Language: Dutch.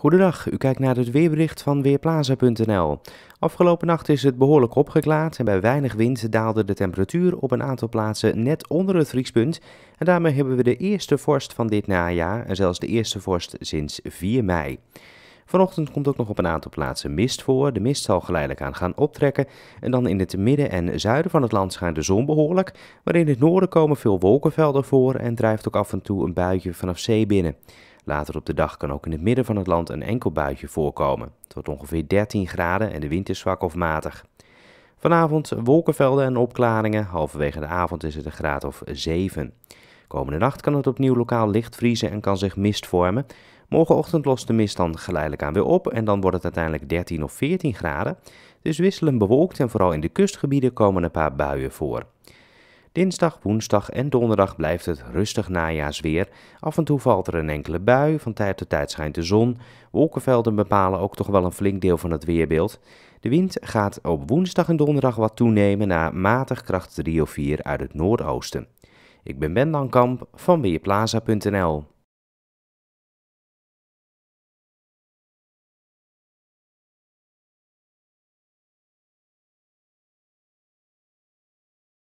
Goedendag, u kijkt naar het weerbericht van Weerplaza.nl. Afgelopen nacht is het behoorlijk opgeklaard en bij weinig wind daalde de temperatuur op een aantal plaatsen net onder het vriespunt. En daarmee hebben we de eerste vorst van dit najaar en zelfs de eerste vorst sinds 4 mei. Vanochtend komt ook nog op een aantal plaatsen mist voor. De mist zal geleidelijk aan gaan optrekken. En dan in het midden en zuiden van het land schijnt de zon behoorlijk. Maar in het noorden komen veel wolkenvelden voor en drijft ook af en toe een buitje vanaf zee binnen. Later op de dag kan ook in het midden van het land een enkel buitje voorkomen. Tot ongeveer 13 graden en de wind is zwak of matig. Vanavond wolkenvelden en opklaringen. Halverwege de avond is het een graad of 7. Komende nacht kan het opnieuw lokaal licht vriezen en kan zich mist vormen. Morgenochtend lost de mist dan geleidelijk aan weer op en dan wordt het uiteindelijk 13 of 14 graden. Dus wisselen bewolkt en vooral in de kustgebieden komen een paar buien voor. Dinsdag, woensdag en donderdag blijft het rustig najaarsweer. Af en toe valt er een enkele bui, van tijd tot tijd schijnt de zon. Wolkenvelden bepalen ook toch wel een flink deel van het weerbeeld. De wind gaat op woensdag en donderdag wat toenemen naar matig kracht 3 of 4 uit het noordoosten. Ik ben Ben Langkamp van Weerplaza.nl.